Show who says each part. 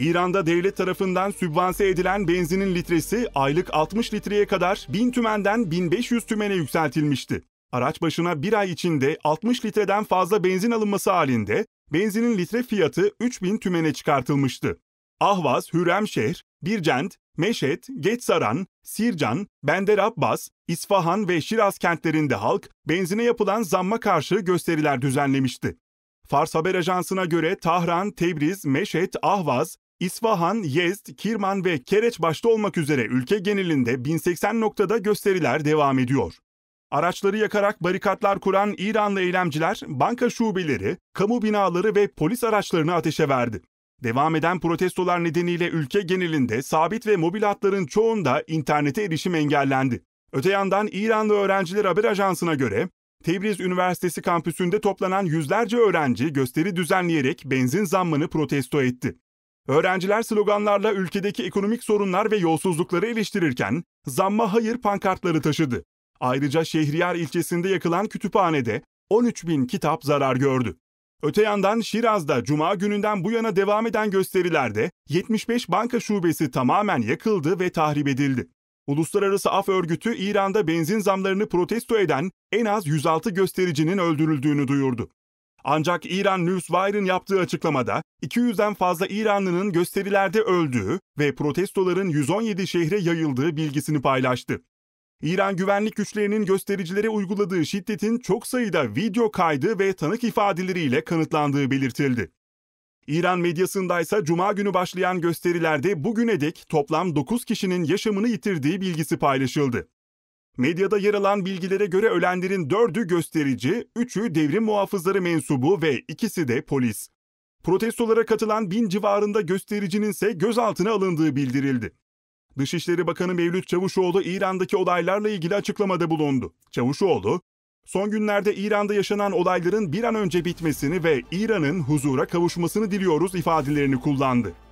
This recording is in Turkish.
Speaker 1: İran'da devlet tarafından sübvanse edilen benzinin litresi aylık 60 litreye kadar 1000 tümenden 1500 tümene yükseltilmişti. Araç başına bir ay içinde 60 litreden fazla benzin alınması halinde benzinin litre fiyatı 3000 tümene çıkartılmıştı. Ahvaz, Hürremşehir, Bircent, Meşet, Geçsaran, Sircan, Bender Abbas, İsfahan ve Şiraz kentlerinde halk benzine yapılan zamma karşı gösteriler düzenlemişti. Fars Haber Ajansı'na göre Tahran, Tebriz, Meşet, Ahvaz, İsfahan, Yezd, Kirman ve Kereç başta olmak üzere ülke genelinde 1080 noktada gösteriler devam ediyor. Araçları yakarak barikatlar kuran İranlı eylemciler banka şubeleri, kamu binaları ve polis araçlarını ateşe verdi. Devam eden protestolar nedeniyle ülke genelinde sabit ve mobil hatların çoğunda internete erişim engellendi. Öte yandan İranlı Öğrenciler Haber Ajansı'na göre Tebriz Üniversitesi kampüsünde toplanan yüzlerce öğrenci gösteri düzenleyerek benzin zammını protesto etti. Öğrenciler sloganlarla ülkedeki ekonomik sorunlar ve yolsuzlukları eleştirirken zamma hayır pankartları taşıdı. Ayrıca Şehriyar ilçesinde yakılan kütüphanede 13 bin kitap zarar gördü. Öte yandan Şiraz'da cuma gününden bu yana devam eden gösterilerde 75 banka şubesi tamamen yakıldı ve tahrip edildi. Uluslararası Af Örgütü İran'da benzin zamlarını protesto eden en az 106 göstericinin öldürüldüğünü duyurdu. Ancak İran Newswire'ın yaptığı açıklamada 200'den fazla İranlının gösterilerde öldüğü ve protestoların 117 şehre yayıldığı bilgisini paylaştı. İran güvenlik güçlerinin göstericilere uyguladığı şiddetin çok sayıda video kaydı ve tanık ifadeleriyle kanıtlandığı belirtildi. İran medyasında ise cuma günü başlayan gösterilerde bugüne dek toplam 9 kişinin yaşamını yitirdiği bilgisi paylaşıldı. Medyada yer alan bilgilere göre ölenlerin dördü gösterici, üçü devrim muhafızları mensubu ve ikisi de polis. Protestolara katılan bin civarında göstericinin ise gözaltına alındığı bildirildi. Dışişleri Bakanı Mevlüt Çavuşoğlu İran'daki olaylarla ilgili açıklamada bulundu. Çavuşoğlu, son günlerde İran'da yaşanan olayların bir an önce bitmesini ve İran'ın huzura kavuşmasını diliyoruz ifadelerini kullandı.